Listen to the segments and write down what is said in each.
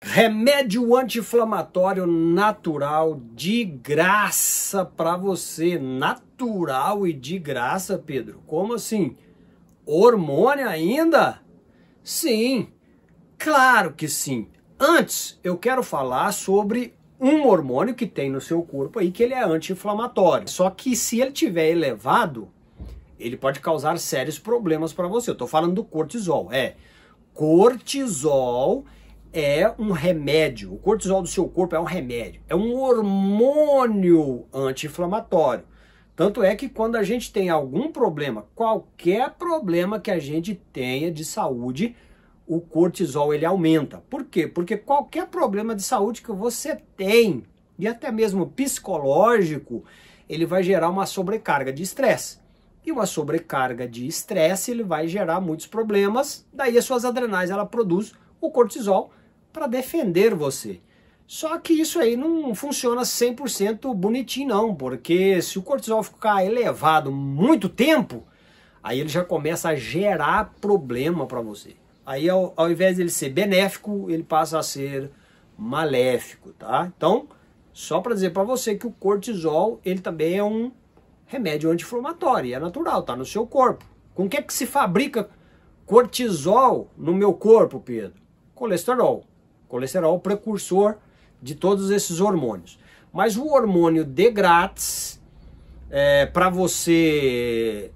Remédio anti-inflamatório natural de graça para você. Natural e de graça, Pedro. Como assim? Hormônio ainda? Sim, claro que sim. Antes, eu quero falar sobre um hormônio que tem no seu corpo aí que ele é anti-inflamatório. Só que se ele tiver elevado, ele pode causar sérios problemas para você. Eu tô falando do cortisol. É, cortisol é um remédio. O cortisol do seu corpo é um remédio, é um hormônio anti-inflamatório. Tanto é que quando a gente tem algum problema, qualquer problema que a gente tenha de saúde, o cortisol ele aumenta. Por quê? Porque qualquer problema de saúde que você tem, e até mesmo psicológico, ele vai gerar uma sobrecarga de estresse. E uma sobrecarga de estresse ele vai gerar muitos problemas, daí as suas adrenais ela produz o cortisol para defender você. Só que isso aí não funciona 100% bonitinho não, porque se o cortisol ficar elevado muito tempo, aí ele já começa a gerar problema para você. Aí ao, ao invés dele ser benéfico, ele passa a ser maléfico, tá? Então, só para dizer para você que o cortisol, ele também é um remédio anti-inflamatório, é natural, tá no seu corpo. Com o que é que se fabrica cortisol no meu corpo, Pedro? Colesterol colesterol precursor de todos esses hormônios. Mas o hormônio de grátis, é, para você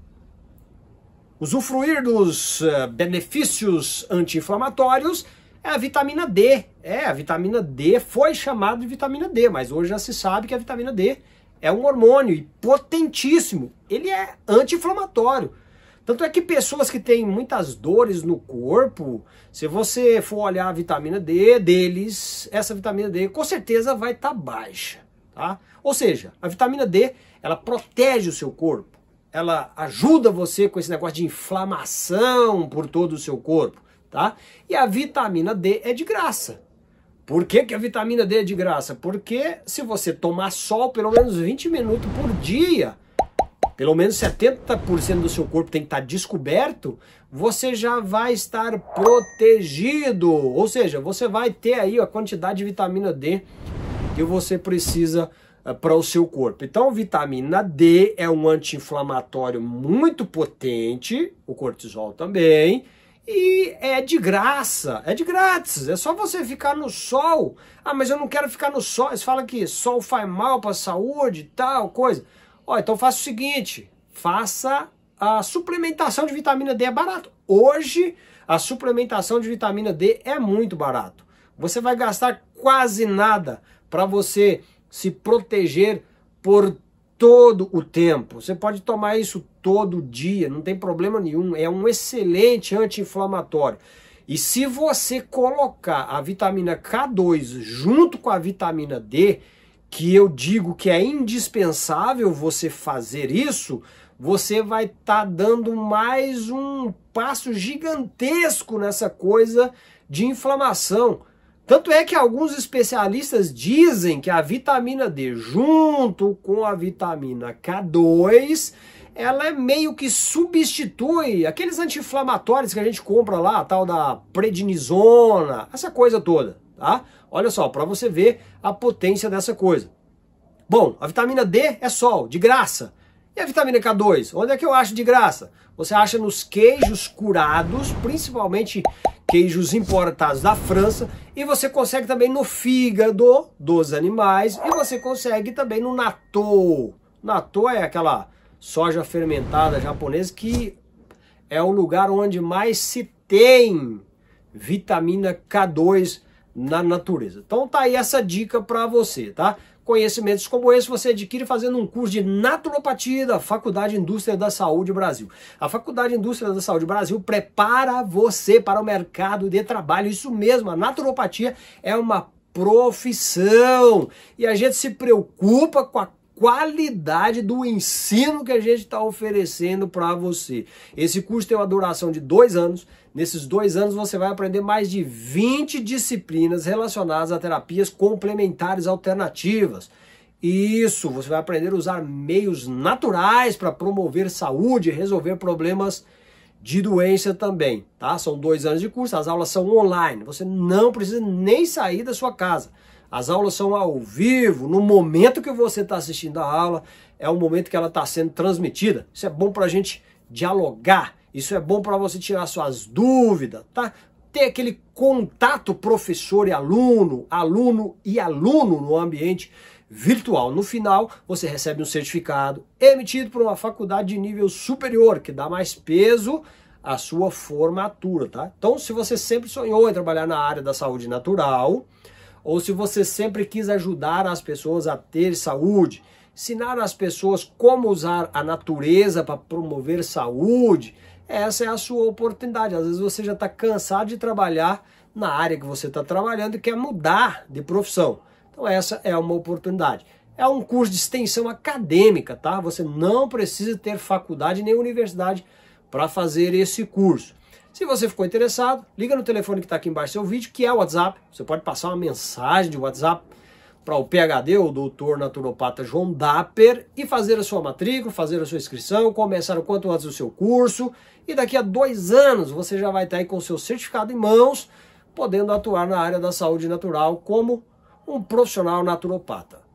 usufruir dos é, benefícios anti-inflamatórios, é a vitamina D. É, a vitamina D foi chamada de vitamina D, mas hoje já se sabe que a vitamina D é um hormônio potentíssimo. Ele é anti-inflamatório. Tanto é que pessoas que têm muitas dores no corpo, se você for olhar a vitamina D deles, essa vitamina D com certeza vai estar tá baixa, tá? Ou seja, a vitamina D, ela protege o seu corpo, ela ajuda você com esse negócio de inflamação por todo o seu corpo, tá? E a vitamina D é de graça. Por que, que a vitamina D é de graça? Porque se você tomar sol pelo menos 20 minutos por dia, pelo menos 70% do seu corpo tem que estar tá descoberto, você já vai estar protegido. Ou seja, você vai ter aí a quantidade de vitamina D que você precisa eh, para o seu corpo. Então, vitamina D é um anti-inflamatório muito potente, o cortisol também, e é de graça, é de grátis, é só você ficar no sol. Ah, mas eu não quero ficar no sol. Eles falam que sol faz mal para a saúde, e tal coisa. Ó, então faça o seguinte, faça a suplementação de vitamina D é barato. Hoje, a suplementação de vitamina D é muito barato. Você vai gastar quase nada para você se proteger por todo o tempo. Você pode tomar isso todo dia, não tem problema nenhum. É um excelente anti-inflamatório. E se você colocar a vitamina K2 junto com a vitamina D, que eu digo que é indispensável você fazer isso, você vai estar tá dando mais um passo gigantesco nessa coisa de inflamação. Tanto é que alguns especialistas dizem que a vitamina D, junto com a vitamina K2, ela é meio que substitui aqueles anti-inflamatórios que a gente compra lá, a tal da prednisona, essa coisa toda tá? Olha só, para você ver a potência dessa coisa. Bom, a vitamina D é sol, de graça. E a vitamina K2? Onde é que eu acho de graça? Você acha nos queijos curados, principalmente queijos importados da França, e você consegue também no fígado dos animais, e você consegue também no natto. Natto é aquela soja fermentada japonesa que é o lugar onde mais se tem vitamina K2 na natureza. Então tá aí essa dica para você, tá? Conhecimentos como esse você adquire fazendo um curso de naturopatia da Faculdade Indústria da Saúde Brasil. A Faculdade Indústria da Saúde Brasil prepara você para o mercado de trabalho. Isso mesmo, a naturopatia é uma profissão e a gente se preocupa com a qualidade do ensino que a gente está oferecendo para você. Esse curso tem uma duração de dois anos. Nesses dois anos você vai aprender mais de 20 disciplinas relacionadas a terapias complementares alternativas. Isso, você vai aprender a usar meios naturais para promover saúde e resolver problemas de doença também, tá? São dois anos de curso, as aulas são online, você não precisa nem sair da sua casa. As aulas são ao vivo, no momento que você está assistindo a aula, é o momento que ela está sendo transmitida. Isso é bom para a gente dialogar, isso é bom para você tirar suas dúvidas, tá? Ter aquele contato professor e aluno, aluno e aluno no ambiente virtual. No final, você recebe um certificado emitido por uma faculdade de nível superior, que dá mais peso à sua formatura, tá? Então, se você sempre sonhou em trabalhar na área da saúde natural, ou se você sempre quis ajudar as pessoas a ter saúde, ensinar as pessoas como usar a natureza para promover saúde, essa é a sua oportunidade. Às vezes você já está cansado de trabalhar na área que você está trabalhando e quer mudar de profissão. Então essa é uma oportunidade. É um curso de extensão acadêmica, tá? Você não precisa ter faculdade nem universidade para fazer esse curso. Se você ficou interessado, liga no telefone que está aqui embaixo do seu vídeo, que é o WhatsApp. Você pode passar uma mensagem de WhatsApp para o PHD, o doutor naturopata João Dapper, e fazer a sua matrícula, fazer a sua inscrição, começar o quanto antes o seu curso, e daqui a dois anos você já vai estar aí com o seu certificado em mãos, podendo atuar na área da saúde natural como um profissional naturopata.